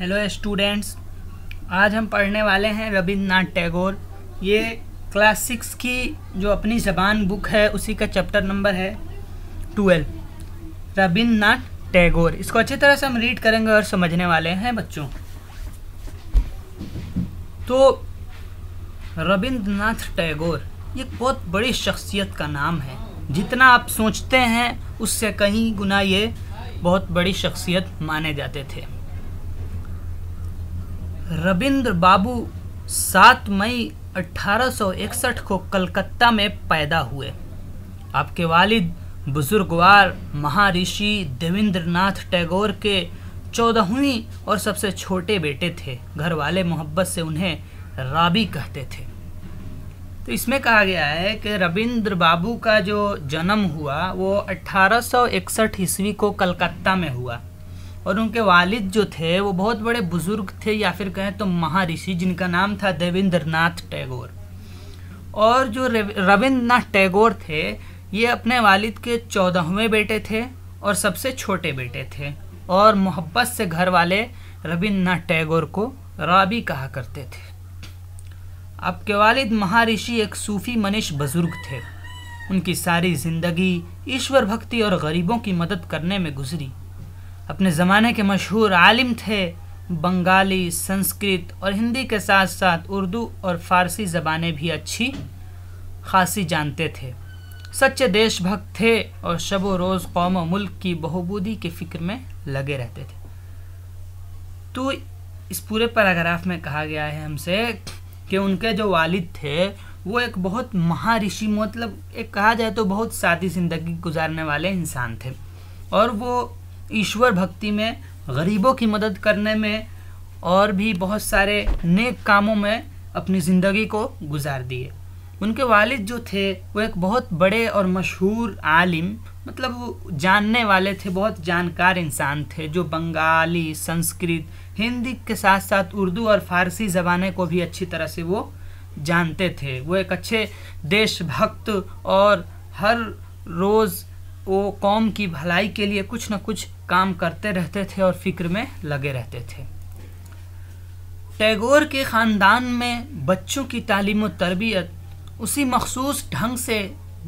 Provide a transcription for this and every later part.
hello students आज हम पढ़ने वाले हैं रविन्द्रनाथ टैगोर ये क्लास सिक्स की जो अपनी जबान बुक है उसी का चैप्टर नंबर है ट्वेल्व रविन्द्रनाथ टैगोर इसको अच्छी तरह से हम रीड करेंगे और समझने वाले हैं बच्चों तो रविंद्रनाथ टैगोर ये बहुत बड़ी शख्सियत का नाम है जितना आप सोचते हैं उससे कहीं गुना ये बहुत बड़ी शख्सियत माने जाते थे रविंद्र बाबू 7 मई 1861 को कलकत्ता में पैदा हुए आपके वालिद बुजुर्गवार महारिषि देवेंद्र नाथ टैगोर के चौदहवीं और सबसे छोटे बेटे थे घर वाले मोहब्बत से उन्हें राबी कहते थे तो इसमें कहा गया है कि रविंद्र बाबू का जो जन्म हुआ वो 1861 ईस्वी को कलकत्ता में हुआ और उनके वालिद जो थे वो बहुत बड़े बुज़ुर्ग थे या फिर कहें तो महारिषि जिनका नाम था देवेंद्र टैगोर और जो रविंद्र टैगोर थे ये अपने वालिद के चौदहवें बेटे थे और सबसे छोटे बेटे थे और मोहब्बत से घर वाले रविंद्र टैगोर को राबी कहा करते थे आपके वालिद महारिषि एक सूफ़ी मनीष बुज़ुर्ग थे उनकी सारी ज़िंदगी ईश्वर भक्ति और गरीबों की मदद करने में गुजरी अपने ज़माने के मशहूर आलिम थे बंगाली संस्कृत और हिंदी के साथ साथ उर्दू और फ़ारसी ज़बानें भी अच्छी खासी जानते थे सच्चे देशभक्त थे और शब रोज़ कौम और मुल्क की बहुबूदी के फ़िक्र में लगे रहते थे तो इस पूरे पैराग्राफ में कहा गया है हमसे कि उनके जो वालिद थे वो एक बहुत महारिषि मतलब एक कहा जाए तो बहुत सादी ज़िंदगी गुजारने वाले इंसान थे और वो ईश्वर भक्ति में गरीबों की मदद करने में और भी बहुत सारे नेक कामों में अपनी ज़िंदगी को गुजार दिए उनके वालिद जो थे वो एक बहुत बड़े और मशहूर आलिम मतलब जानने वाले थे बहुत जानकार इंसान थे जो बंगाली संस्कृत हिंदी के साथ साथ उर्दू और फारसी ज़बानें को भी अच्छी तरह से वो जानते थे वो एक अच्छे देशभक्त और हर रोज़ वो कौम की भलाई के लिए कुछ ना कुछ काम करते रहते थे और फिक्र में लगे रहते थे टैगोर के ख़ानदान में बच्चों की तालीम तरबियत उसी मखसूस ढंग से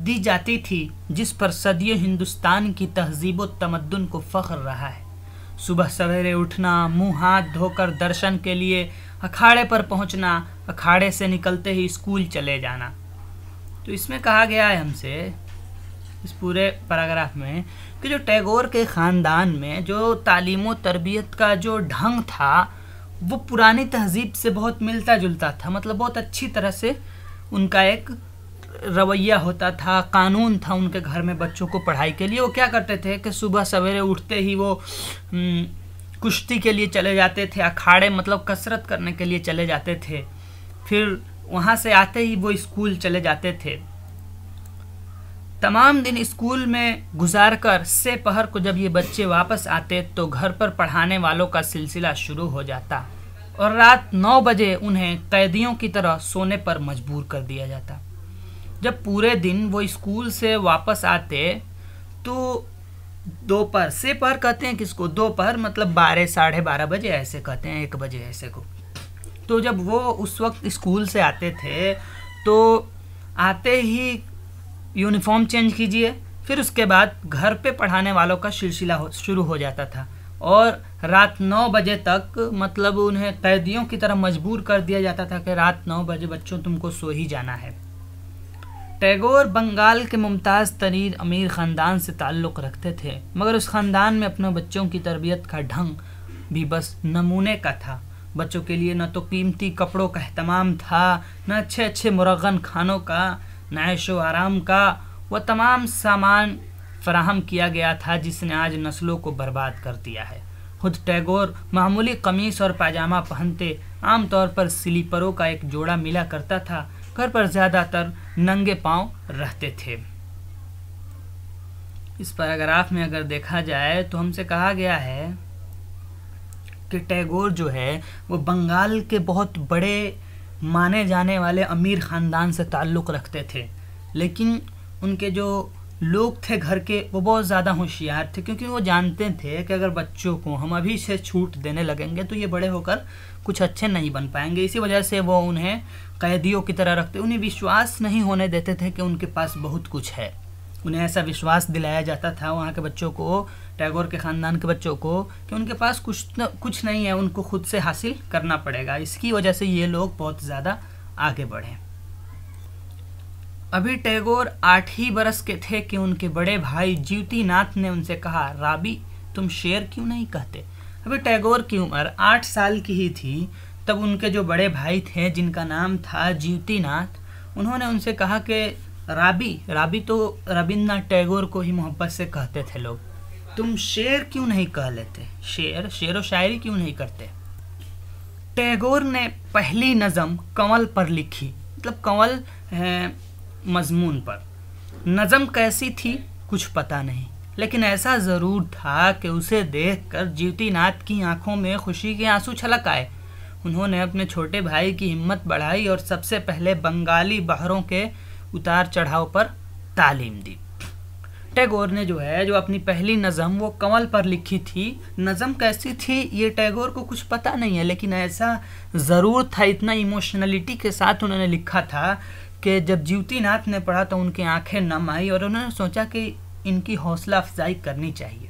दी जाती थी जिस पर सदियों हिंदुस्तान की तहजीब व तमद्दन को फ़ख्र रहा है सुबह सवेरे उठना मुंह हाथ धोकर दर्शन के लिए अखाड़े पर पहुंचना अखाड़े से निकलते ही स्कूल चले जाना तो इसमें कहा गया है हमसे इस पूरे पैराग्राफ में कि जो टैगोर के ख़ानदान में जो तालीम व तरबियत का जो ढंग था वो पुरानी तहजीब से बहुत मिलता जुलता था मतलब बहुत अच्छी तरह से उनका एक रवैया होता था कानून था उनके घर में बच्चों को पढ़ाई के लिए वो क्या करते थे कि सुबह सवेरे उठते ही वो हम्म, कुश्ती के लिए चले जाते थे अखाड़े मतलब कसरत करने के लिए चले जाते थे फिर वहाँ से आते ही वो स्कूल चले जाते थे तमाम दिन स्कूल में गुजार कर से पहर को जब ये बच्चे वापस आते तो घर पर पढ़ाने वालों का सिलसिला शुरू हो जाता और रात नौ बजे उन्हें कैदियों की तरह सोने पर मजबूर कर दिया जाता जब पूरे दिन वो स्कूल से वापस आते तो दोपहर से पहर कहते हैं किसको दोपहर मतलब बारह साढ़े बारह बजे ऐसे कहते हैं एक बजे ऐसे को तो जब वो उस वक्त स्कूल से आते थे तो आते ही यूनिफॉर्म चेंज कीजिए फिर उसके बाद घर पे पढ़ाने वालों का सिलसिला हो, शुरू हो जाता था और रात नौ बजे तक मतलब उन्हें कैदियों की तरह मजबूर कर दिया जाता था कि रात नौ बजे बच्चों तुमको सो ही जाना है टैगोर बंगाल के मुमताज़ तरीन अमीर ख़ानदान से ताल्लुक़ रखते थे मगर उस ख़ानदान में अपने बच्चों की तरबियत का ढंग भी बस नमूने का था बच्चों के लिए न तो कीमती कपड़ों का अहतमाम था न अच्छे अच्छे मुरगन खानों का व आराम का व तमाम सामान फराहम किया गया था जिसने आज नस्लों को बर्बाद कर दिया है खुद टैगोर मामूली कमीज और पाजामा पहनते आमतौर पर स्लीपरों का एक जोड़ा मिला करता था घर पर ज़्यादातर नंगे पांव रहते थे इस पैराग्राफ में अगर देखा जाए तो हमसे कहा गया है कि टैगोर जो है वो बंगाल के बहुत बड़े माने जाने वाले अमीर ख़ानदान से ताल्लुक़ रखते थे लेकिन उनके जो लोग थे घर के वो बहुत ज़्यादा होशियार थे क्योंकि वो जानते थे कि अगर बच्चों को हम अभी से छूट देने लगेंगे तो ये बड़े होकर कुछ अच्छे नहीं बन पाएंगे इसी वजह से वो उन्हें कैदियों की तरह रखते उन्हें विश्वास नहीं होने देते थे कि उनके पास बहुत कुछ है उन्हें ऐसा विश्वास दिलाया जाता था वहाँ के बच्चों को टैगोर के ख़ानदान के बच्चों को कि उनके पास कुछ न, कुछ नहीं है उनको खुद से हासिल करना पड़ेगा इसकी वजह से ये लोग बहुत ज़्यादा आगे बढ़े अभी टैगोर आठ ही बरस के थे कि उनके बड़े भाई नाथ ने उनसे कहा राबी तुम शेर क्यों नहीं कहते अभी टैगोर की उम्र आठ साल की ही थी तब उनके जो बड़े भाई थे जिनका नाम था नाथ उन्होंने उनसे कहा कि राबी राबी तो रविन्द्रनाथ टैगोर को ही मोहब्बत से कहते थे लोग तुम शेर क्यों नहीं कह लेते शेर शेर व शायरी क्यों नहीं करते टैगोर ने पहली नज़म कंवल पर लिखी मतलब कंवल है मजमून पर नज़म कैसी थी कुछ पता नहीं लेकिन ऐसा ज़रूर था कि उसे देखकर नाथ की आंखों में खुशी के आंसू छलक आए उन्होंने अपने छोटे भाई की हिम्मत बढ़ाई और सबसे पहले बंगाली बहरों के उतार चढ़ाव पर तालीम दी टैगोर ने जो है जो अपनी पहली नज़म वो कमल पर लिखी थी नज़म कैसी थी ये टैगोर को कुछ पता नहीं है लेकिन ऐसा ज़रूर था इतना इमोशनलिटी के साथ उन्होंने लिखा था कि जब जीवती नाथ ने पढ़ा तो उनकी आंखें नम आई और उन्होंने सोचा कि इनकी हौसला अफजाई करनी चाहिए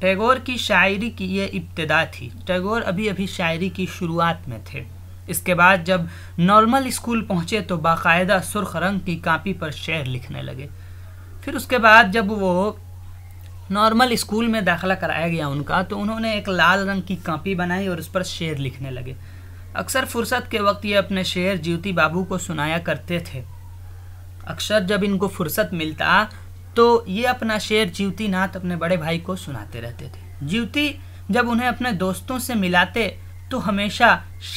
टैगोर की शायरी की यह इब्तदा थी टैगोर अभी अभी शायरी की शुरुआत में थे इसके बाद जब नॉर्मल स्कूल पहुँचे तो बाकायदा सुर्ख रंग की कापी पर शेर लिखने लगे फिर उसके बाद जब वो नॉर्मल स्कूल में दाखला कराया गया उनका तो उन्होंने एक लाल रंग की कापी बनाई और उस पर शेर लिखने लगे अक्सर फुर्सत के वक्त ये अपने शेर ज्योति बाबू को सुनाया करते थे अक्सर जब इनको फुर्सत मिलता तो ये अपना शेर ज्योति नाथ अपने बड़े भाई को सुनाते रहते थे ज्योति जब उन्हें अपने दोस्तों से मिलाते तो हमेशा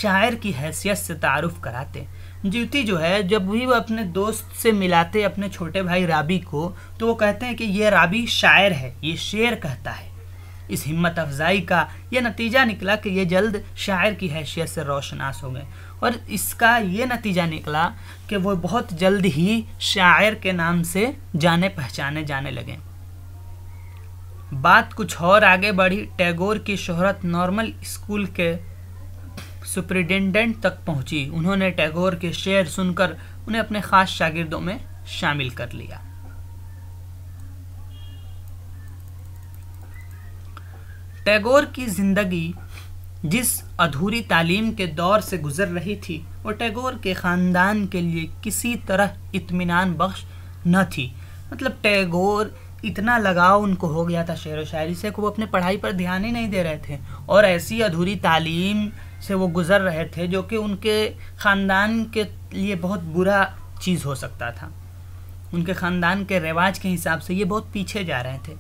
शायर की हैसियत से तारुफ कराते ज्योति जो है जब भी वो अपने दोस्त से मिलाते अपने छोटे भाई राबी को तो वो कहते हैं कि ये राबी शायर है ये शेर कहता है इस हिम्मत अफजाई का ये नतीजा निकला कि ये जल्द शायर की हैसियत से रोशनास हो गए और इसका ये नतीजा निकला कि वो बहुत जल्द ही शायर के नाम से जाने पहचाने जाने लगे बात कुछ और आगे बढ़ी टैगोर की शोहरत नॉर्मल स्कूल के सुप्रिटेंडेंट तक पहुंची उन्होंने टैगोर के शेर सुनकर उन्हें अपने खास शागिर्दों में शामिल कर लिया टैगोर की जिंदगी जिस अधूरी तालीम के दौर से गुजर रही थी वो टैगोर के ख़ानदान के लिए किसी तरह इत्मीनान बख्श न थी मतलब टैगोर इतना लगाव उनको हो गया था शेर व शायरी से कि वो अपने पढ़ाई पर ध्यान ही नहीं दे रहे थे और ऐसी अधूरी तालीम से वो गुज़र रहे थे जो कि उनके ख़ानदान के लिए बहुत बुरा चीज़ हो सकता था उनके ख़ानदान के रिवाज के हिसाब से ये बहुत पीछे जा रहे थे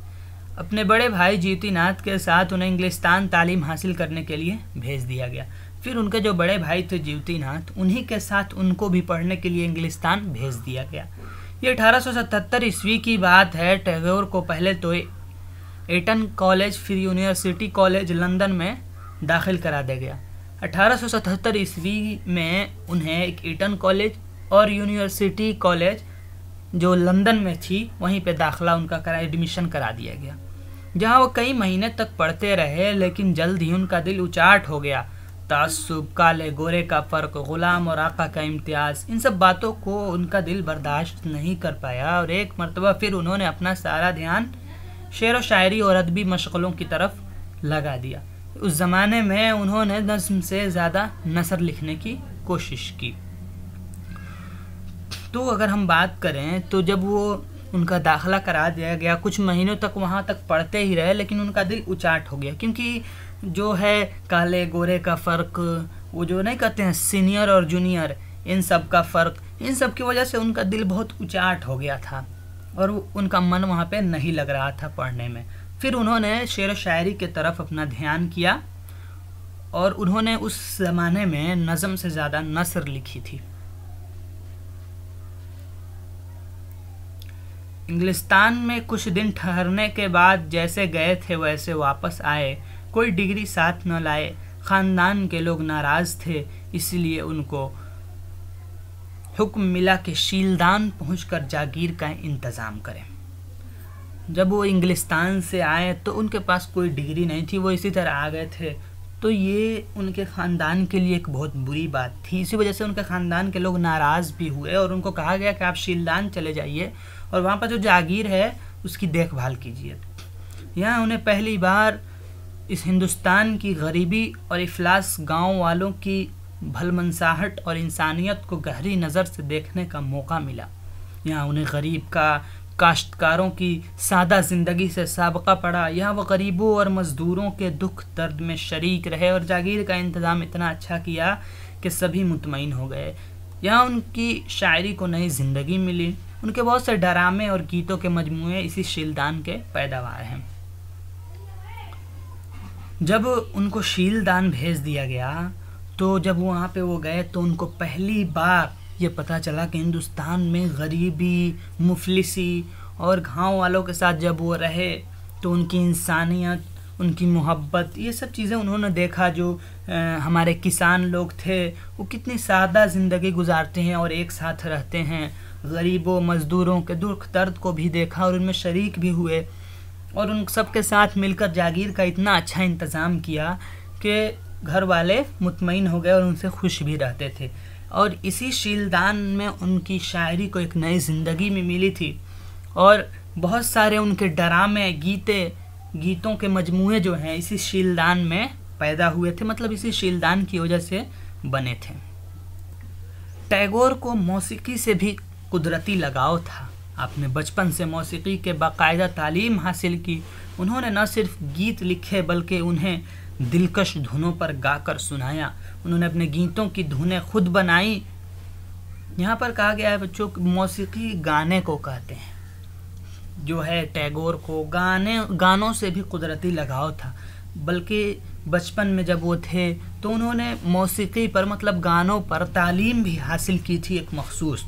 अपने बड़े भाई नाथ के साथ उन्हें इंग्लिस्तान तालीम हासिल करने के लिए भेज दिया गया फिर उनके जो बड़े भाई थे नाथ उन्हीं के साथ उनको भी पढ़ने के लिए इंग्लिस्तान भेज दिया गया ये 1877 ईस्वी की बात है टैगोर को पहले तो एटन कॉलेज फिर यूनिवर्सिटी कॉलेज लंदन में दाखिल करा दिया गया 1877 ईस्वी में उन्हें एक ईटन कॉलेज और यूनिवर्सिटी कॉलेज जो लंदन में थी वहीं पे दाखला उनका करा एडमिशन करा दिया गया जहां वो कई महीने तक पढ़ते रहे लेकिन जल्द ही उनका दिल उचाट हो गया तासुब काले गोरे का फ़र्क ग़ुलाम और आका का इम्तियाज़ इन सब बातों को उनका दिल बर्दाश्त नहीं कर पाया और एक मरतबा फिर उन्होंने अपना सारा ध्यान शेर व शायरी और अदबी मशगलों की तरफ लगा दिया उस ज़माने में उन्होंने नज्म से ज़्यादा नसर लिखने की कोशिश की तो अगर हम बात करें तो जब वो उनका दाखला करा दिया गया कुछ महीनों तक वहाँ तक पढ़ते ही रहे लेकिन उनका दिल उचाट हो गया क्योंकि जो है काले गोरे का फ़र्क वो जो नहीं कहते हैं सीनियर और जूनियर इन सब का फ़र्क इन सब की वजह से उनका दिल बहुत उचाट हो गया था और उनका मन वहाँ पे नहीं लग रहा था पढ़ने में फिर उन्होंने शेर व शायरी के तरफ अपना ध्यान किया और उन्होंने उस ज़माने में नज़म से ज़्यादा नसर लिखी थी इंग्लिस्तान में कुछ दिन ठहरने के बाद जैसे गए थे वैसे वापस आए कोई डिग्री साथ न लाए ख़ानदान के लोग नाराज़ थे इसलिए उनको हुक्म मिला कि शीलदान पहुंचकर जागीर का इंतज़ाम करें जब वो इंग्लिस्तान से आए तो उनके पास कोई डिग्री नहीं थी वो इसी तरह आ गए थे तो ये उनके ख़ानदान के लिए एक बहुत बुरी बात थी इसी वजह से उनके ख़ानदान के लोग नाराज़ भी हुए और उनको कहा गया कि आप शीलदान चले जाइए और वहाँ पर जो जागीर है उसकी देखभाल कीजिए यहाँ उन्हें पहली बार इस हिंदुस्तान की गरीबी और इफलास गांव वालों की भलमनसाहट और इंसानियत को गहरी नज़र से देखने का मौका मिला यहाँ उन्हें गरीब का काश्तकारों की सादा ज़िंदगी से सबका पड़ा यहाँ वो गरीबों और मज़दूरों के दुख दर्द में शरीक रहे और जागीर का इंतज़ाम इतना अच्छा किया कि सभी मुतमिन हो गए यहाँ उनकी शायरी को नई ज़िंदगी मिली उनके बहुत से डरामे और गीतों के मजमू इसी शीलदान के पैदावार हैं जब उनको शीलदान भेज दिया गया तो जब वहाँ पे वो गए तो उनको पहली बार ये पता चला कि हिंदुस्तान में गरीबी मुफलिसी और गाँव वालों के साथ जब वो रहे तो उनकी इंसानियत उनकी मोहब्बत ये सब चीज़ें उन्होंने देखा जो आ, हमारे किसान लोग थे वो कितनी सादा ज़िंदगी गुजारते हैं और एक साथ रहते हैं गरीबों मज़दूरों के दुख दर्द को भी देखा और उनमें शरीक भी हुए और उन सब के साथ मिलकर जागीर का इतना अच्छा इंतज़ाम किया कि घर वाले मुतमिन हो गए और उनसे खुश भी रहते थे और इसी शीलदान में उनकी शायरी को एक नई ज़िंदगी में मिली थी और बहुत सारे उनके ड्रामे गीते गीतों के मजमूए जो हैं इसी शीलदान में पैदा हुए थे मतलब इसी शीलदान की वजह से बने थे टैगोर को मौसीकी से भी कुदरती लगाव था आपने बचपन से मौसीकी के बाकायदा तालीम हासिल की उन्होंने न सिर्फ गीत लिखे बल्कि उन्हें दिलकश धुनों पर गाकर सुनाया उन्होंने अपने गीतों की धुनें खुद बनाई यहाँ पर कहा गया है बच्चों मौसीकी गाने को कहते हैं जो है टैगोर को गाने गानों से भी कुदरती लगाव था बल्कि बचपन में जब वो थे तो उन्होंने मौसीकी पर मतलब गानों पर तालीम भी हासिल की थी एक मखसूस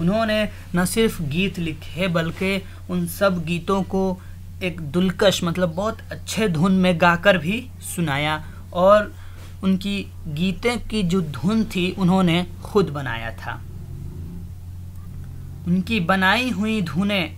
उन्होंने न सिर्फ गीत लिखे बल्कि उन सब गीतों को एक दुलकश मतलब बहुत अच्छे धुन में गाकर भी सुनाया और उनकी गीतें की जो धुन थी उन्होंने खुद बनाया था उनकी बनाई हुई धुनें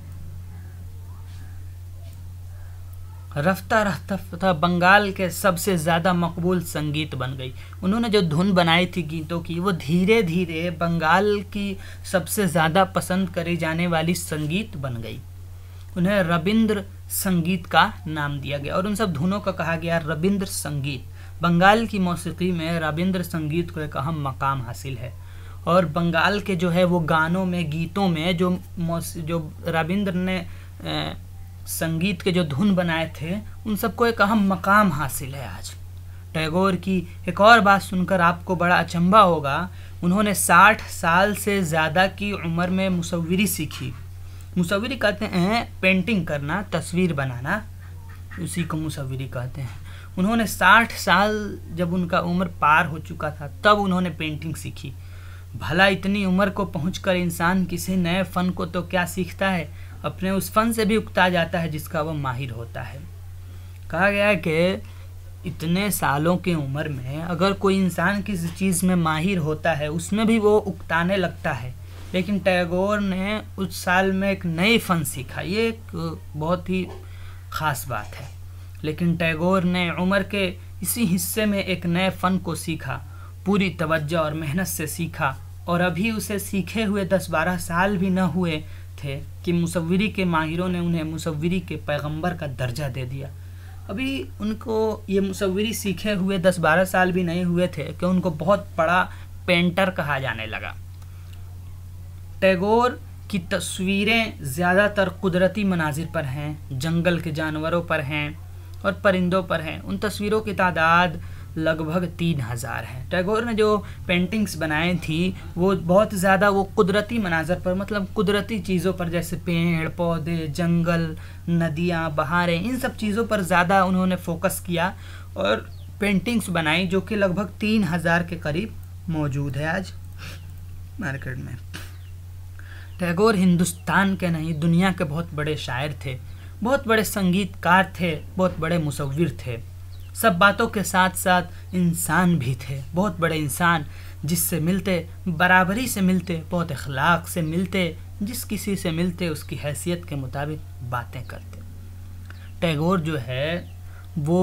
रफ्ता रफ्ता बंगाल के सबसे ज़्यादा मकबूल संगीत बन गई उन्होंने जो धुन बनाई थी गीतों की वो धीरे धीरे बंगाल की सबसे ज़्यादा पसंद करी जाने वाली संगीत बन गई उन्हें रविंद्र संगीत का नाम दिया गया और उन सब धुनों का कहा गया रविंद्र संगीत बंगाल की मौसीकी में रविंद्र संगीत को एक अहम मकाम हासिल है और बंगाल के जो है वो गानों में गीतों में जो जो रविंद्र ने ए, संगीत के जो धुन बनाए थे उन सबको एक अहम मकाम हासिल है आज टैगोर की एक और बात सुनकर आपको बड़ा अचंभा होगा उन्होंने 60 साल से ज़्यादा की उम्र में मुसविरी सीखी मुसविरी कहते हैं पेंटिंग करना तस्वीर बनाना उसी को मुसविरी कहते हैं उन्होंने साठ साल जब उनका उम्र पार हो चुका था तब उन्होंने पेंटिंग सीखी भला इतनी उम्र को पहुँच इंसान किसी नए फ़न को तो क्या सीखता है अपने उस फन से भी उगता जाता है जिसका वह माहिर होता है कहा गया है कि इतने सालों की उम्र में अगर कोई इंसान किसी चीज़ में माहिर होता है उसमें भी वो उकताने लगता है लेकिन टैगोर ने उस साल में एक नई फन सीखा ये एक बहुत ही ख़ास बात है लेकिन टैगोर ने उम्र के इसी हिस्से में एक नए फ़न को सीखा पूरी तवज्जो और मेहनत से सीखा और अभी उसे सीखे हुए दस बारह साल भी न हुए थे कि मुसविरी के माहिरों ने उन्हें मुसविरी के पैगंबर का दर्जा दे दिया अभी उनको ये मुसविरी सीखे हुए दस बारह साल भी नहीं हुए थे कि उनको बहुत बड़ा पेंटर कहा जाने लगा टैगोर की तस्वीरें ज़्यादातर कुदरती मनाजिर पर हैं जंगल के जानवरों पर हैं और परिंदों पर हैं उन तस्वीरों की तादाद लगभग तीन हज़ार है टैगोर ने जो पेंटिंग्स बनाए थी वो बहुत ज़्यादा वो कुदरती मनाजर पर मतलब कुदरती चीज़ों पर जैसे पेड़ पौधे जंगल नदियाँ बहारें इन सब चीज़ों पर ज़्यादा उन्होंने फोकस किया और पेंटिंग्स बनाई जो कि लगभग तीन हज़ार के करीब मौजूद है आज मार्केट में टैगोर हिंदुस्तान के नहीं दुनिया के बहुत बड़े शायर थे बहुत बड़े संगीतकार थे बहुत बड़े मुसविर थे सब बातों के साथ साथ इंसान भी थे बहुत बड़े इंसान जिससे मिलते बराबरी से मिलते बहुत अखलाक से मिलते जिस किसी से मिलते उसकी हैसियत के मुताबिक बातें करते टैगोर जो है वो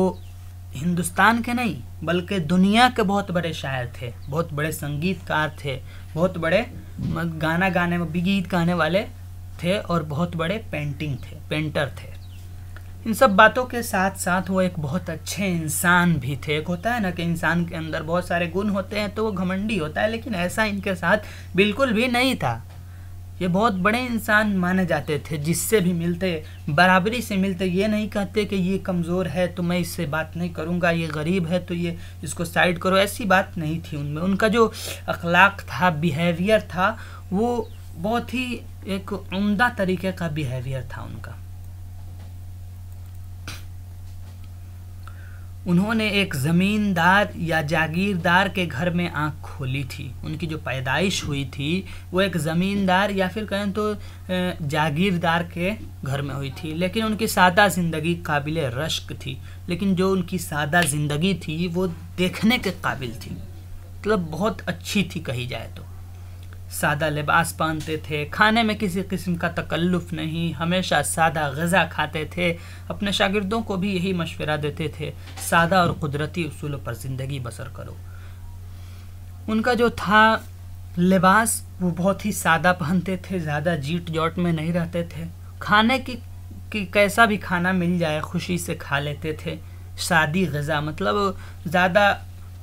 हिंदुस्तान के नहीं बल्कि दुनिया के बहुत बड़े शायर थे बहुत बड़े संगीतकार थे बहुत बड़े गाना गाने में गीत गाने वाले थे और बहुत बड़े पेंटिंग थे पेंटर थे इन सब बातों के साथ साथ वो एक बहुत अच्छे इंसान भी थे एक होता है ना कि इंसान के अंदर बहुत सारे गुण होते हैं तो वो घमंडी होता है लेकिन ऐसा इनके साथ बिल्कुल भी नहीं था ये बहुत बड़े इंसान माने जाते थे जिससे भी मिलते बराबरी से मिलते ये नहीं कहते कि ये कमज़ोर है तो मैं इससे बात नहीं करूँगा ये गरीब है तो ये इसको साइड करो ऐसी बात नहीं थी उनमें उनका जो अखलाक था बिहेवियर था वो बहुत ही एक उम्दा तरीके का बिहेवियर था उनका उन्होंने एक ज़मींदार या जागीरदार के घर में आँख खोली थी उनकी जो पैदाइश हुई थी वो एक ज़मींदार या फिर कहें तो जागीरदार के घर में हुई थी लेकिन उनकी सादा ज़िंदगी काबिल रश्क थी लेकिन जो उनकी सादा ज़िंदगी थी वो देखने के काबिल थी मतलब बहुत अच्छी थी कही जाए तो सादा लिबास पहनते थे खाने में किसी किस्म का तकल्लुफ़ नहीं हमेशा सादा गज़ा खाते थे अपने शागिर्दों को भी यही मशवरा देते थे सादा और कुदरती असूलों पर ज़िंदगी बसर करो उनका जो था लिबास वो बहुत ही सादा पहनते थे ज़्यादा जीट जॉट में नहीं रहते थे खाने की की कैसा भी खाना मिल जाए खुशी से खा लेते थे सादी गज़ा मतलब ज़्यादा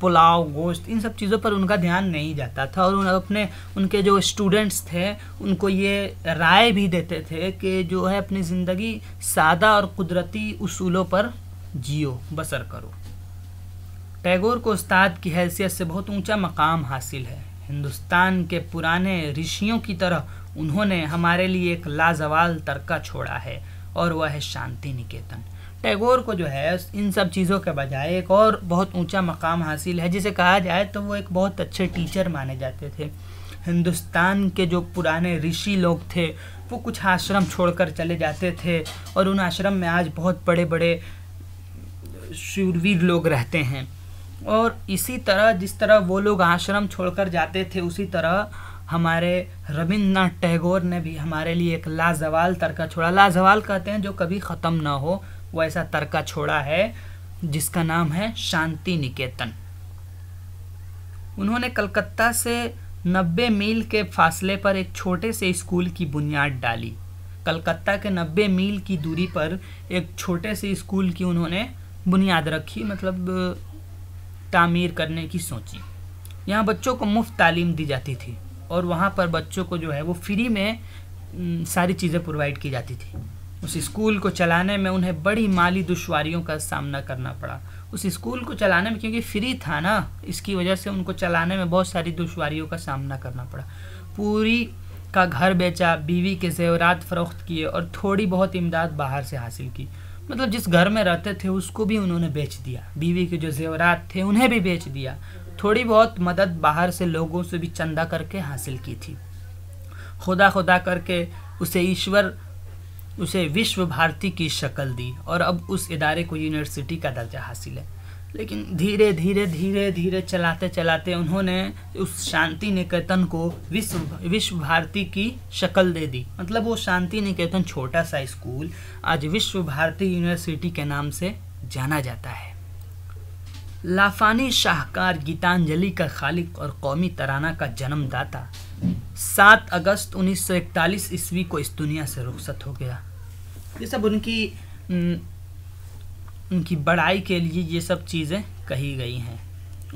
पुलाव गोश्त इन सब चीज़ों पर उनका ध्यान नहीं जाता था और उन अपने उनके जो स्टूडेंट्स थे उनको ये राय भी देते थे कि जो है अपनी ज़िंदगी सादा और कुदरती उसूलों पर जियो बसर करो टैगोर को उस्ताद की हैसियत से बहुत ऊंचा मकाम हासिल है हिंदुस्तान के पुराने ऋषियों की तरह उन्होंने हमारे लिए एक लाजवाल तरका छोड़ा है और वह है शांति निकेतन टैगोर को जो है इन सब चीज़ों के बजाय एक और बहुत ऊंचा मकाम हासिल है जिसे कहा जाए तो वो एक बहुत अच्छे टीचर माने जाते थे हिंदुस्तान के जो पुराने ऋषि लोग थे वो कुछ आश्रम छोड़कर चले जाते थे और उन आश्रम में आज बहुत बड़े बड़े शूरवीर लोग रहते हैं और इसी तरह जिस तरह वो लोग आश्रम छोड़कर जाते थे उसी तरह हमारे रविंद्रनाथ टैगोर ने भी हमारे लिए एक लाजवाल तरका छोड़ा लाजवाल कहते हैं जो कभी ख़त्म ना हो वो ऐसा तरका छोड़ा है जिसका नाम है शांति निकेतन उन्होंने कलकत्ता से 90 मील के फासले पर एक छोटे से स्कूल की बुनियाद डाली कलकत्ता के 90 मील की दूरी पर एक छोटे से स्कूल की उन्होंने बुनियाद रखी मतलब तामीर करने की सोची यहाँ बच्चों को मुफ्त तालीम दी जाती थी और वहाँ पर बच्चों को जो है वो फ्री में सारी चीज़ें प्रोवाइड की जाती थी उस स्कूल को चलाने में उन्हें बड़ी माली दुश्वारियों का सामना करना पड़ा उस स्कूल को चलाने में क्योंकि फ्री था ना इसकी वजह से उनको चलाने में बहुत सारी दुश्वारियों का सामना करना पड़ा पूरी का घर बेचा बीवी के जेवरात फ़रोख्त किए और थोड़ी बहुत इमदाद बाहर से हासिल की मतलब जिस घर में रहते थे उसको भी उन्होंने बेच दिया बीवी के जो जेवरात थे उन्हें भी बेच दिया थोड़ी बहुत मदद बाहर से लोगों से भी चंदा करके हासिल की थी खुदा खुदा करके उसे ईश्वर उसे विश्व भारती की शक्ल दी और अब उस इदारे को यूनिवर्सिटी का दर्जा हासिल है लेकिन धीरे धीरे धीरे धीरे चलाते चलाते उन्होंने उस शांति निकेतन को विश्व विश्व भारती की शक्ल दे दी मतलब वो शांति निकेतन छोटा सा स्कूल आज विश्व भारती यूनिवर्सिटी के नाम से जाना जाता है लाफानी शाहकार गीतांजलि का खालिक और कौमी तराना का जन्मदाता सात अगस्त उन्नीस सौ इकतालीस ईस्वी को इस दुनिया से रुखसत हो गया ये सब उनकी उनकी बड़ाई के लिए ये सब चीज़ें कही गई हैं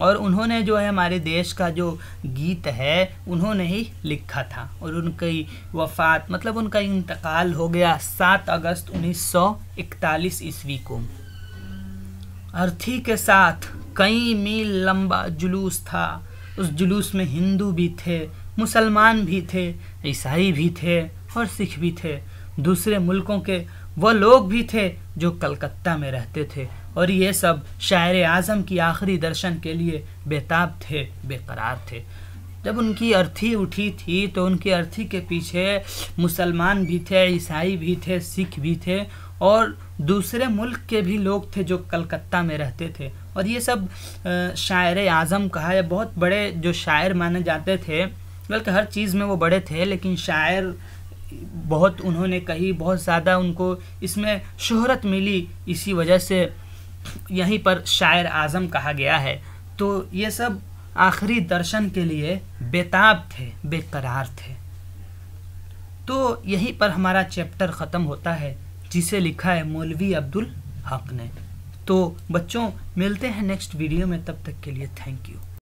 और उन्होंने जो है हमारे देश का जो गीत है उन्होंने ही लिखा था और उनकी वफात मतलब उनका इंतकाल हो गया सात अगस्त 1941 ईस्वी को अर्थी के साथ कई मील लंबा जुलूस था उस जुलूस में हिंदू भी थे मुसलमान भी थे ईसाई भी थे और सिख भी थे दूसरे मुल्कों के वह लोग भी थे जो कलकत्ता में रहते थे और ये सब शायर आज़म की आखिरी दर्शन के लिए बेताब थे बेकरार थे जब उनकी अर्थी उठी थी तो उनकी अर्थी के पीछे मुसलमान भी थे ईसाई भी थे सिख भी थे और दूसरे मुल्क के भी लोग थे जो कलकत्ता में रहते थे और ये सब शायर आज़म कहा या बहुत बड़े जो शायर माने जाते थे बल्कि हर चीज़ में वो बड़े थे लेकिन शायर बहुत उन्होंने कही बहुत ज़्यादा उनको इसमें शोहरत मिली इसी वजह से यहीं पर शायर आज़म कहा गया है तो ये सब आखिरी दर्शन के लिए बेताब थे बेकरार थे तो यहीं पर हमारा चैप्टर ख़त्म होता है जिसे लिखा है मौलवी अब्दुल हक ने तो बच्चों मिलते हैं नेक्स्ट वीडियो में तब तक के लिए थैंक यू